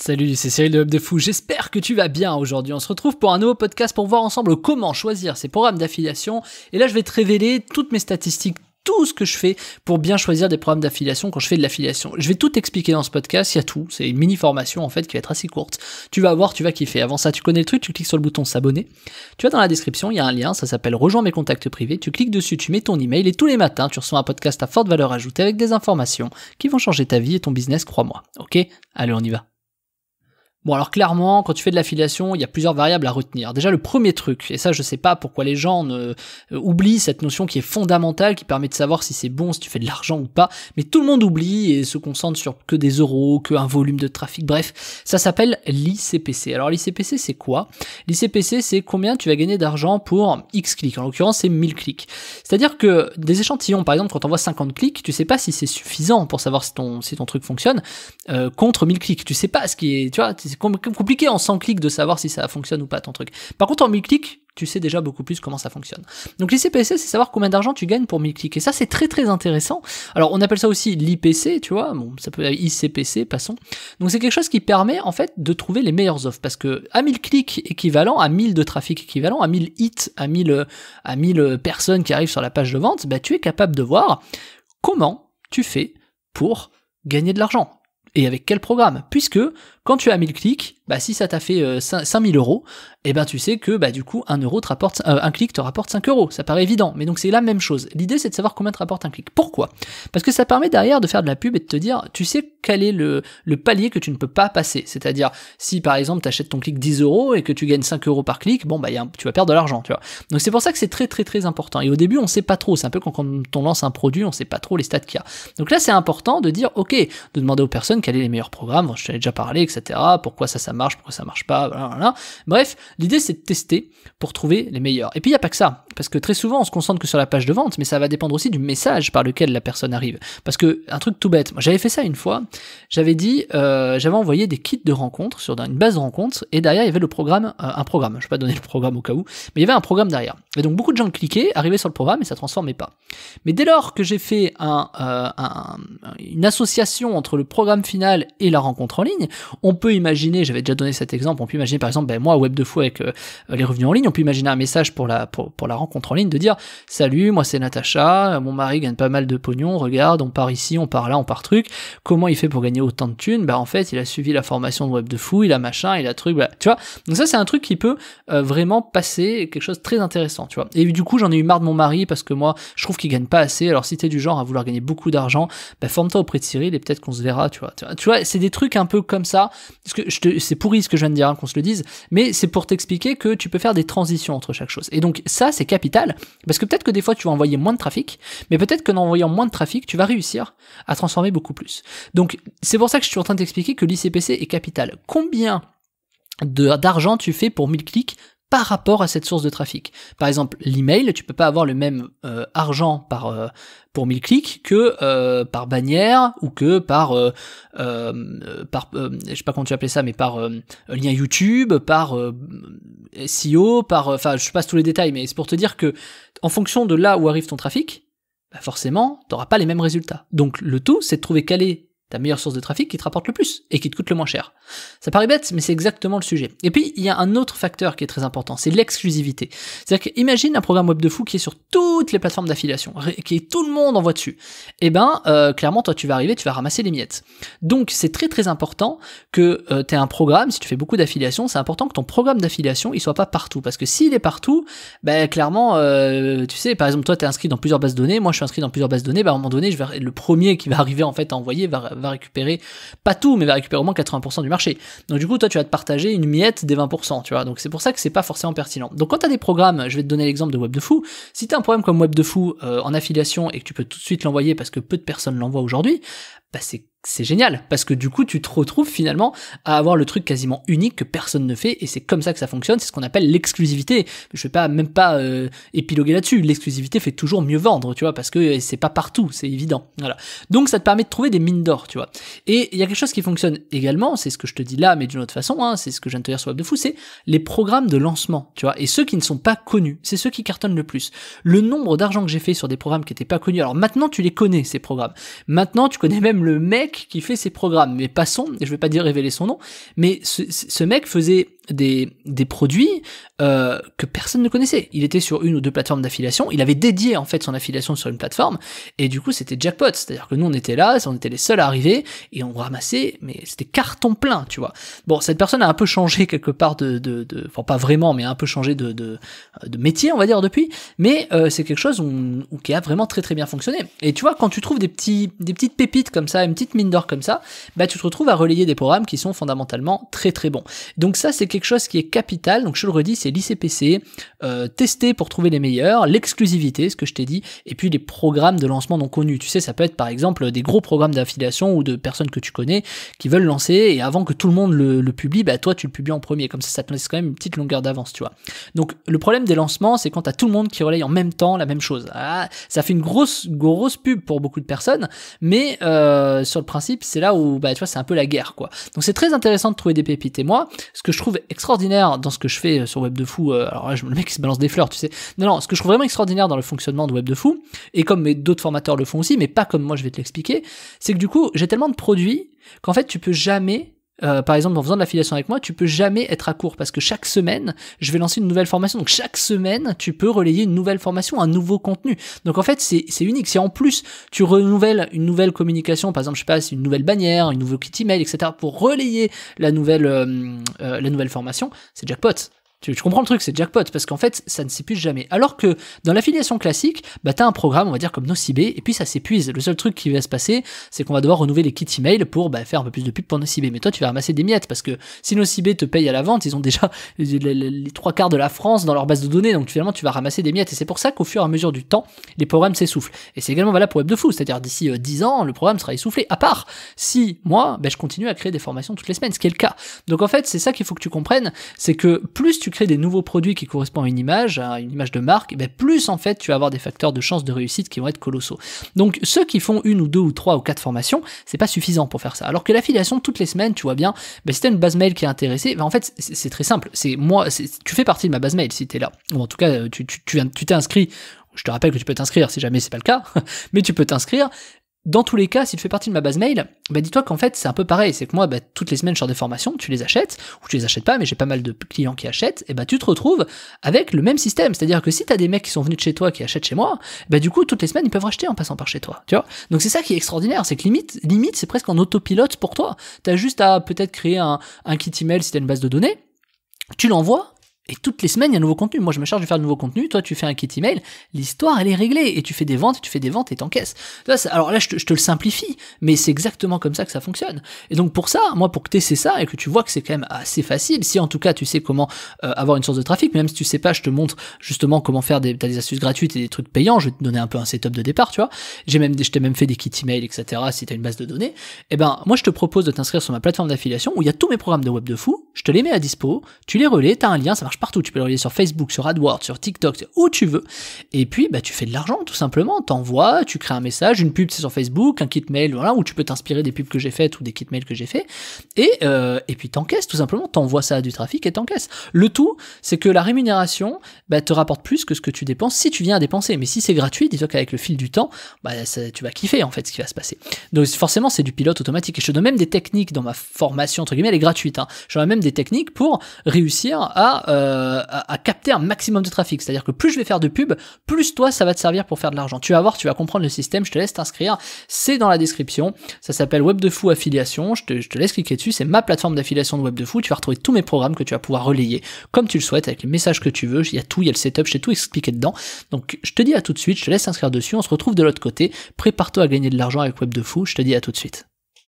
Salut, c'est Cyril de Hub de Fou, j'espère que tu vas bien aujourd'hui. On se retrouve pour un nouveau podcast pour voir ensemble comment choisir ces programmes d'affiliation. Et là, je vais te révéler toutes mes statistiques tout ce que je fais pour bien choisir des programmes d'affiliation quand je fais de l'affiliation. Je vais tout t'expliquer dans ce podcast, il y a tout, c'est une mini formation en fait qui va être assez courte. Tu vas voir, tu vas kiffer. Avant ça, tu connais le truc, tu cliques sur le bouton s'abonner. Tu vas dans la description, il y a un lien, ça s'appelle rejoins mes contacts privés. Tu cliques dessus, tu mets ton email et tous les matins, tu reçois un podcast à forte valeur ajoutée avec des informations qui vont changer ta vie et ton business, crois-moi. OK Allez, on y va. Bon alors clairement, quand tu fais de l'affiliation, il y a plusieurs variables à retenir. Déjà le premier truc, et ça je sais pas pourquoi les gens ne, euh, oublient cette notion qui est fondamentale, qui permet de savoir si c'est bon, si tu fais de l'argent ou pas, mais tout le monde oublie et se concentre sur que des euros, que un volume de trafic, bref, ça s'appelle l'ICPC. Alors l'ICPC c'est quoi L'ICPC c'est combien tu vas gagner d'argent pour X clics, en l'occurrence c'est 1000 clics. C'est-à-dire que des échantillons, par exemple quand on voit 50 clics, tu sais pas si c'est suffisant pour savoir si ton, si ton truc fonctionne, euh, contre 1000 clics, tu sais pas ce qui est, tu vois, c'est compliqué en 100 clics de savoir si ça fonctionne ou pas ton truc. Par contre, en 1000 clics, tu sais déjà beaucoup plus comment ça fonctionne. Donc l'ICPC, c'est savoir combien d'argent tu gagnes pour 1000 clics. Et ça, c'est très très intéressant. Alors on appelle ça aussi l'IPC, tu vois, bon, ça peut être ICPC, passons. Donc c'est quelque chose qui permet en fait de trouver les meilleures offres. Parce que à 1000 clics équivalent, à 1000 de trafic équivalent, à 1000 hits, à 1000, à 1000 personnes qui arrivent sur la page de vente, bah, tu es capable de voir comment tu fais pour gagner de l'argent et avec quel programme Puisque quand tu as 1000 clics, bah, si ça t'a fait 5000 euh, euros, et eh ben tu sais que bah du coup un euro te rapporte, euh, un clic te rapporte 5 euros, ça paraît évident, mais donc c'est la même chose. L'idée c'est de savoir combien te rapporte un clic. Pourquoi Parce que ça permet derrière de faire de la pub et de te dire, tu sais quel est le, palier que tu ne peux pas passer. C'est-à-dire si par exemple tu achètes ton clic 10 euros et que tu gagnes 5 euros par clic, bon bah tu vas perdre de l'argent, tu vois. Donc c'est pour ça que c'est très très très important. Et au début on ne sait pas trop, c'est un peu quand, quand on lance un produit, on ne sait pas trop les stats qu'il y a. Donc là c'est important de dire ok, de demander aux personnes quels est les meilleurs programmes, je t'en ai déjà parlé, etc. Pourquoi ça ça marche, pourquoi ça marche pas, Bref, l'idée c'est de tester pour trouver les meilleurs. Et puis il n'y a pas que ça. Parce que très souvent, on se concentre que sur la page de vente, mais ça va dépendre aussi du message par lequel la personne arrive. Parce que un truc tout bête, moi j'avais fait ça une fois, j'avais dit, euh, j'avais envoyé des kits de rencontres sur une base de rencontres, et derrière il y avait le programme, euh, un programme, je vais pas donner le programme au cas où, mais il y avait un programme derrière. Et donc beaucoup de gens cliquaient, arrivaient sur le programme et ça transformait pas. Mais dès lors que j'ai fait euh, une association entre le programme final et la rencontre en ligne, on peut imaginer, j'avais déjà donné cet exemple, on peut imaginer par exemple, ben moi Web de fou avec les revenus en ligne, on peut imaginer un message pour la pour la rencontre contre en ligne, de dire Salut, moi c'est Natacha, mon mari gagne pas mal de pognon, regarde, on part ici, on part là, on part truc. Comment il fait pour gagner autant de thunes Bah en fait, il a suivi la formation de web de fou, il a machin, il a truc, bah, tu vois. Donc ça, c'est un truc qui peut euh, vraiment passer quelque chose très intéressant, tu vois. Et du coup, j'en ai eu marre de mon mari parce que moi, je trouve qu'il gagne pas assez. Alors si tu es du genre à vouloir gagner beaucoup d'argent, bah, forme-toi auprès de Cyril et peut-être qu'on se verra, tu vois. Tu vois, c'est des trucs un peu comme ça. Parce que je c'est pourri ce que je viens de dire, hein, qu'on se le dise, mais c'est pour t'expliquer que tu peux faire des transitions entre chaque chose. Et donc ça, c'est parce que peut-être que des fois tu vas envoyer moins de trafic, mais peut-être que en envoyant moins de trafic, tu vas réussir à transformer beaucoup plus. Donc c'est pour ça que je suis en train d'expliquer que l'ICPC est capital. Combien d'argent tu fais pour 1000 clics par rapport à cette source de trafic. Par exemple, l'email, tu peux pas avoir le même euh, argent par euh, pour 1000 clics que euh, par bannière ou que par par je sais pas comment tu appelais ça mais par lien YouTube, par SEO, par enfin je passe tous les détails mais c'est pour te dire que en fonction de là où arrive ton trafic, bah, forcément, tu n'auras pas les mêmes résultats. Donc le tout, c'est de trouver quel est ta meilleure source de trafic qui te rapporte le plus et qui te coûte le moins cher. Ça paraît bête, mais c'est exactement le sujet. Et puis, il y a un autre facteur qui est très important, c'est l'exclusivité. C'est-à-dire qu'imagine un programme web de fou qui est sur toutes les plateformes d'affiliation, qui est tout le monde envoie dessus. Eh ben, euh, clairement, toi, tu vas arriver, tu vas ramasser les miettes. Donc, c'est très très important que euh, tu aies un programme, si tu fais beaucoup d'affiliation, c'est important que ton programme d'affiliation, il soit pas partout. Parce que s'il est partout, ben, clairement, euh, tu sais, par exemple, toi, tu es inscrit dans plusieurs bases de données, moi, je suis inscrit dans plusieurs bases de données, bah à un moment donné, je vais, le premier qui va arriver, en fait, à envoyer va va récupérer, pas tout, mais va récupérer au moins 80% du marché. Donc du coup, toi, tu vas te partager une miette des 20%, tu vois. Donc c'est pour ça que c'est pas forcément pertinent. Donc quand tu as des programmes, je vais te donner l'exemple de Web de Fou, si tu as un programme comme Web de Fou euh, en affiliation et que tu peux tout de suite l'envoyer parce que peu de personnes l'envoient aujourd'hui, bah c'est c'est génial parce que du coup tu te retrouves finalement à avoir le truc quasiment unique que personne ne fait et c'est comme ça que ça fonctionne c'est ce qu'on appelle l'exclusivité je vais pas même pas euh, épiloguer là-dessus l'exclusivité fait toujours mieux vendre tu vois parce que euh, c'est pas partout c'est évident voilà donc ça te permet de trouver des mines d'or tu vois et il y a quelque chose qui fonctionne également c'est ce que je te dis là mais d'une autre façon hein, c'est ce que je te dire sur Web de fou c'est les programmes de lancement tu vois et ceux qui ne sont pas connus c'est ceux qui cartonnent le plus le nombre d'argent que j'ai fait sur des programmes qui n'étaient pas connus alors maintenant tu les connais ces programmes maintenant tu connais même le mec qui fait ses programmes. Mais passons, je vais pas dire révéler son nom, mais ce, ce mec faisait des, des produits euh, que personne ne connaissait. Il était sur une ou deux plateformes d'affiliation, il avait dédié en fait son affiliation sur une plateforme, et du coup c'était jackpot, c'est-à-dire que nous on était là, on était les seuls à arriver, et on ramassait, mais c'était carton plein, tu vois. Bon, cette personne a un peu changé quelque part de, de, enfin pas vraiment, mais un peu changé de, de, métier, on va dire, depuis, mais euh, c'est quelque chose qui a vraiment très très bien fonctionné. Et tu vois, quand tu trouves des, petits, des petites pépites comme ça, une petite mine d'or comme ça, bah tu te retrouves à relayer des programmes qui sont fondamentalement très très bons. Donc ça c'est quelque quelque chose qui est capital, donc je le redis, c'est l'ICPC, euh, tester pour trouver les meilleurs, l'exclusivité, ce que je t'ai dit, et puis les programmes de lancement non connus. Tu sais, ça peut être par exemple des gros programmes d'affiliation ou de personnes que tu connais qui veulent lancer, et avant que tout le monde le, publie, bah toi tu le publies en premier, comme ça ça te laisse quand même une petite longueur d'avance, tu vois. Donc le problème des lancements, c'est quand tu as tout le monde qui relaye en même temps la même chose. Ah, ça fait une grosse grosse pub pour beaucoup de personnes, mais euh, sur le principe, c'est là où bah tu vois, c'est un peu la guerre quoi. Donc c'est très intéressant de trouver des pépites. Et moi, ce que je trouve extraordinaire dans ce que je fais euh, sur Web de Fou, euh, alors là, je, le mec se balance des fleurs, tu sais. Non, non, ce que je trouve vraiment extraordinaire dans le fonctionnement de Web de Fou, et comme d'autres formateurs le font aussi, mais pas comme moi je vais te l'expliquer, c'est que du coup, j'ai tellement de produits qu'en fait, tu peux jamais euh, par exemple, en faisant de l'affiliation avec moi, tu peux jamais être à court parce que chaque semaine, je vais lancer une nouvelle formation. Donc chaque semaine, tu peux relayer une nouvelle formation, un nouveau contenu. Donc en fait, c'est unique. Si en plus tu renouvelles une nouvelle communication, par exemple, je sais pas, une nouvelle bannière, une nouveau kit email, etc., pour relayer la nouvelle, euh, euh, la nouvelle formation, c'est jackpot. Tu, comprends le truc, c'est jackpot, parce qu'en fait, ça ne s'épuise jamais. Alors que dans l'affiliation classique, bah, tu as un programme, on va dire, comme Nocibé, et puis ça s'épuise. Le seul truc qui va se passer, c'est qu'on va devoir renouveler les kits email pour bah, faire un peu plus de pub pour Nocibé. Mais toi, tu vas ramasser des miettes, parce que si Nocibé te paye à la vente, ils ont déjà les, trois quarts de la France dans leur base de données, donc finalement, tu vas ramasser des miettes. Et c'est pour ça qu'au fur et à mesure du temps, les programmes s'essoufflent. Et c'est également valable pour Web de Fou, c'est-à-dire d'ici 10 euh, ans, le programme sera essoufflé, à part si moi, bah, je continue à créer des formations toutes les semaines, ce qui est le cas. Donc en fait, c'est ça qu'il faut que tu comprennes, c'est que plus tu Créer des nouveaux produits qui correspondent à une image, à une image de marque, eh ben, plus en fait tu vas avoir des facteurs de chance de réussite qui vont être colossaux. Donc ceux qui font une ou deux ou trois ou quatre formations, c'est pas suffisant pour faire ça. Alors que l'affiliation toutes les semaines, tu vois bien, ben, si t'as une base mail qui est intéressée, ben, en fait c'est très simple. C'est moi, tu fais partie de ma base mail si t'es là. Ou en tout cas, euh, tu t'es inscrit je te rappelle que tu peux t'inscrire si jamais c'est pas le cas, mais tu peux t'inscrire dans tous les cas, si tu fais partie de ma base mail, bah dis-toi qu'en fait c'est un peu pareil, c'est que moi bah, toutes les semaines je sors des formations, tu les achètes, ou tu les achètes pas, mais j'ai pas mal de clients qui achètent, et bah tu te retrouves avec le même système, c'est-à-dire que si t'as des mecs qui sont venus de chez toi qui achètent chez moi, bah du coup toutes les semaines ils peuvent racheter en passant par chez toi, tu vois. Donc c'est ça qui est extraordinaire, c'est que limite, limite c'est presque en autopilote pour toi. T'as juste à peut-être créer un, kit email si t'as une base de données, tu l'envoies, et toutes les semaines, il y a un nouveau contenu. Moi, je me charge de faire de nouveau contenu. Toi, tu fais un kit email. L'histoire, elle est réglée. Et tu fais des ventes, et tu fais des ventes et t'encaisses. Alors là, je te, le simplifie, mais c'est exactement comme ça que ça fonctionne. Et donc, pour ça, moi, pour que tu ça et que tu vois que c'est quand même assez facile, si en tout cas, tu sais comment euh, avoir une source de trafic, même si tu sais pas, je te montre justement comment faire des, astuces gratuites et des trucs payants. Je vais te donner un peu un setup de départ, tu vois. J'ai même, je t'ai même fait des kits email, etc. si tu as une base de données. Et eh ben, moi, je te propose de t'inscrire sur ma plateforme d'affiliation où il y a tous mes programmes de web de fou. Je te les mets à dispo. Tu les relais. as un lien. Ça marche partout. Tu peux le sur Facebook, sur AdWords, sur TikTok, où tu veux. Et puis, bah, tu fais de l'argent, tout simplement. T'envoies, tu crées un message, une pub, c'est sur Facebook, un kit mail, voilà, où tu peux t'inspirer des pubs que j'ai faites ou des kit mails que j'ai fait. Et, euh, et puis, t'encaisses, tout simplement. T'envoies ça à du trafic et t'encaisses. Le tout, c'est que la rémunération, bah, te rapporte plus que ce que tu dépenses si tu viens à dépenser. Mais si c'est gratuit, dis-toi qu'avec le fil du temps, bah, tu vas kiffer, en fait, ce qui va se passer. Donc, forcément, c'est du pilote automatique. Et je te donne même des techniques dans ma formation, entre guillemets, elle est gratuite, hein. je donne même des techniques pour réussir à, euh, euh, à, capter un maximum de trafic. C'est-à-dire que plus je vais faire de pub, plus toi, ça va te servir pour faire de l'argent. Tu vas voir, tu vas comprendre le système. Je te laisse t'inscrire. C'est dans la description. Ça s'appelle Web de Fou Affiliation. Je te, laisse cliquer dessus. C'est ma plateforme d'affiliation de Web de Fou. Tu vas retrouver tous mes programmes que tu vas pouvoir relayer comme tu le souhaites, avec les messages que tu veux. Il y a tout, il y a le setup, j'ai tout expliqué dedans. Donc, je te dis à tout de suite. Je te laisse t'inscrire dessus. On se retrouve de l'autre côté. Prépare-toi à gagner de l'argent avec Web de Fou. Je te dis à tout de suite.